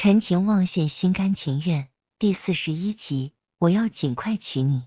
《陈情望现，心甘情愿》第四十一集，我要尽快娶你。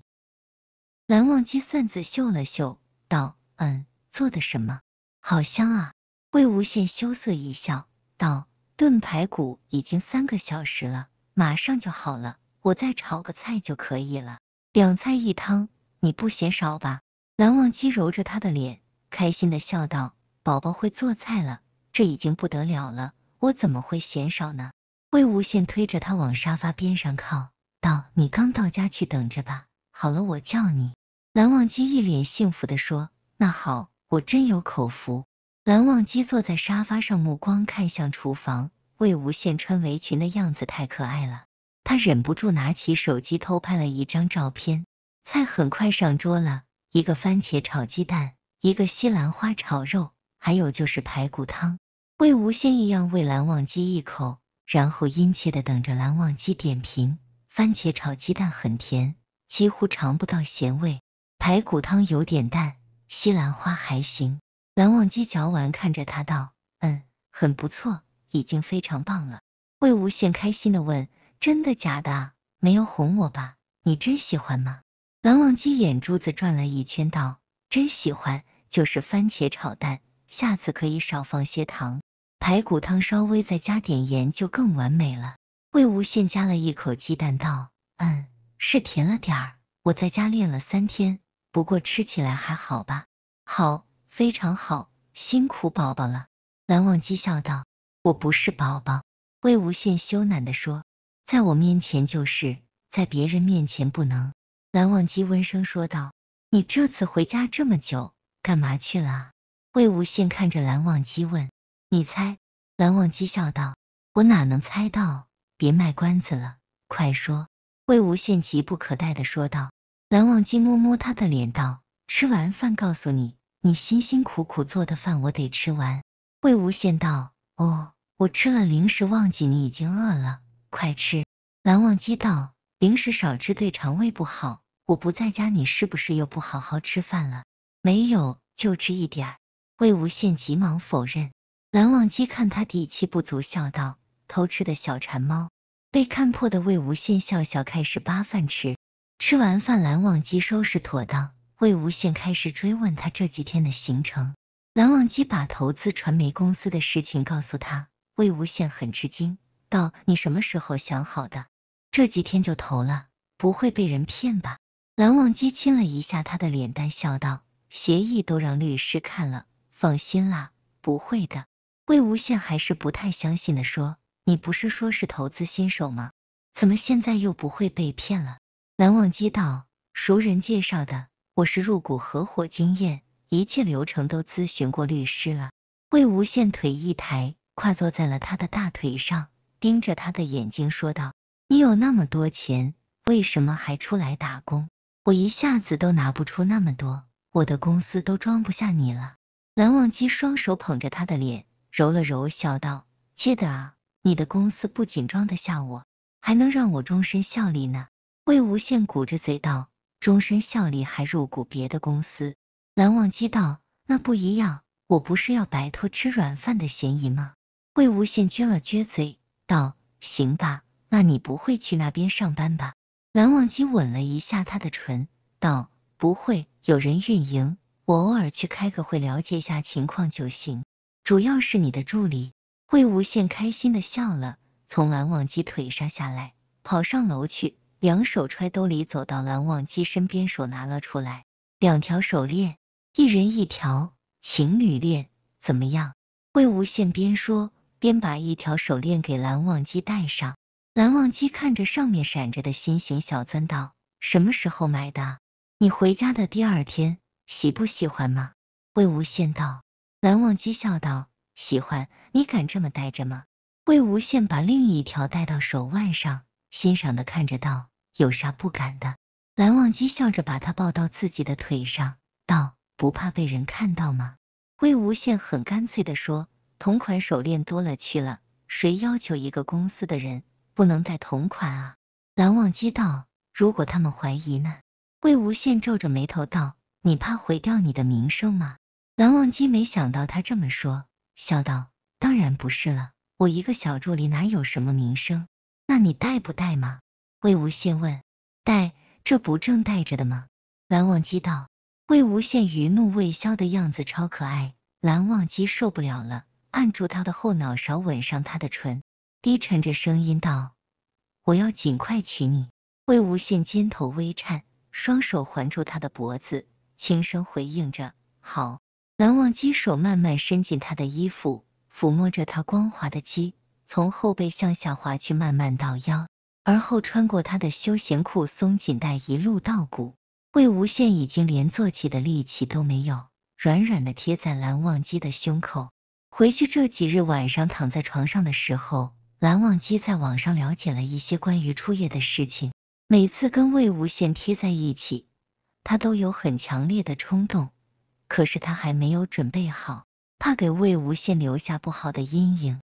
蓝忘机算子嗅了嗅，道：“嗯，做的什么？好香啊！”魏无羡羞涩一笑，道：“炖排骨，已经三个小时了，马上就好了。我再炒个菜就可以了，两菜一汤，你不嫌少吧？”蓝忘机揉着他的脸，开心的笑道：“宝宝会做菜了，这已经不得了了，我怎么会嫌少呢？”魏无羡推着他往沙发边上靠，道：“你刚到家去等着吧，好了我叫你。”蓝忘机一脸幸福的说：“那好，我真有口福。”蓝忘机坐在沙发上，目光看向厨房，魏无羡穿围裙的样子太可爱了，他忍不住拿起手机偷拍了一张照片。菜很快上桌了，一个番茄炒鸡蛋，一个西兰花炒肉，还有就是排骨汤。魏无羡一样喂蓝忘机一口。然后殷切的等着蓝忘机点评，番茄炒鸡蛋很甜，几乎尝不到咸味，排骨汤有点淡，西兰花还行。蓝忘机嚼完，看着他道，嗯，很不错，已经非常棒了。魏无羡开心的问，真的假的？没有哄我吧？你真喜欢吗？蓝忘机眼珠子转了一圈，道，真喜欢，就是番茄炒蛋，下次可以少放些糖。排骨汤稍微再加点盐就更完美了。魏无羡加了一口鸡蛋，道：“嗯，是甜了点儿。我在家练了三天，不过吃起来还好吧？”“好，非常好，辛苦宝宝了。”蓝忘机笑道。“我不是宝宝。”魏无羡羞赧的说。“在我面前就是在别人面前不能。”蓝忘机温声说道。“你这次回家这么久，干嘛去了？”魏无羡看着蓝忘机问。你猜？蓝忘机笑道：“我哪能猜到？别卖关子了，快说！”魏无羡急不可待的说道。蓝忘机摸摸他的脸道：“吃完饭告诉你，你辛辛苦苦做的饭我得吃完。”魏无羡道：“哦，我吃了零食，忘记你已经饿了，快吃。”蓝忘机道：“零食少吃，对肠胃不好。我不在家，你是不是又不好好吃饭了？没有，就吃一点。”魏无羡急忙否认。蓝忘机看他底气不足，笑道：“偷吃的小馋猫。”被看破的魏无羡笑笑，开始扒饭吃。吃完饭，蓝忘机收拾妥当，魏无羡开始追问他这几天的行程。蓝忘机把投资传媒公司的事情告诉他，魏无羡很吃惊，道：“你什么时候想好的？这几天就投了，不会被人骗吧？”蓝忘机亲了一下他的脸蛋，笑道：“协议都让律师看了，放心啦，不会的。”魏无羡还是不太相信的说：“你不是说是投资新手吗？怎么现在又不会被骗了？”蓝忘机道：“熟人介绍的，我是入股合伙经验，一切流程都咨询过律师了。”魏无羡腿一抬，跨坐在了他的大腿上，盯着他的眼睛说道：“你有那么多钱，为什么还出来打工？我一下子都拿不出那么多，我的公司都装不下你了。”蓝忘机双手捧着他的脸。揉了揉，笑道：“记得啊，你的公司不仅装得下我，还能让我终身效力呢。”魏无羡鼓着嘴道：“终身效力还入股别的公司？”蓝忘机道：“那不一样，我不是要摆脱吃软饭的嫌疑吗？”魏无羡撅了撅嘴道：“行吧，那你不会去那边上班吧？”蓝忘机吻了一下他的唇，道：“不会，有人运营，我偶尔去开个会了解一下情况就行。”主要是你的助理，魏无羡开心的笑了，从蓝忘机腿上下来，跑上楼去，两手揣兜里走到蓝忘机身边，手拿了出来两条手链，一人一条，情侣链，怎么样？魏无羡边说边把一条手链给蓝忘机戴上，蓝忘机看着上面闪着的心形小钻，道，什么时候买的？你回家的第二天，喜不喜欢吗？魏无羡道。蓝忘机笑道：“喜欢你敢这么戴着吗？”魏无羡把另一条戴到手腕上，欣赏的看着道：“有啥不敢的？”蓝忘机笑着把他抱到自己的腿上，道：“不怕被人看到吗？”魏无羡很干脆的说：“同款手链多了去了，谁要求一个公司的人不能戴同款啊？”蓝忘机道：“如果他们怀疑呢？”魏无羡皱着眉头道：“你怕毁掉你的名声吗？”蓝忘机没想到他这么说，笑道：“当然不是了，我一个小助理哪有什么名声？那你带不带吗？”魏无羡问。“带，这不正带着的吗？”蓝忘机道。魏无羡余怒未消的样子超可爱，蓝忘机受不了了，按住他的后脑勺，吻上他的唇，低沉着声音道：“我要尽快娶你。”魏无羡肩头微颤，双手环住他的脖子，轻声回应着：“好。”蓝忘机手慢慢伸进他的衣服，抚摸着他光滑的肌，从后背向下滑去，慢慢到腰，而后穿过他的休闲裤松紧带，一路到骨。魏无羡已经连坐起的力气都没有，软软的贴在蓝忘机的胸口。回去这几日晚上躺在床上的时候，蓝忘机在网上了解了一些关于初夜的事情。每次跟魏无羡贴在一起，他都有很强烈的冲动。可是他还没有准备好，怕给魏无羡留下不好的阴影。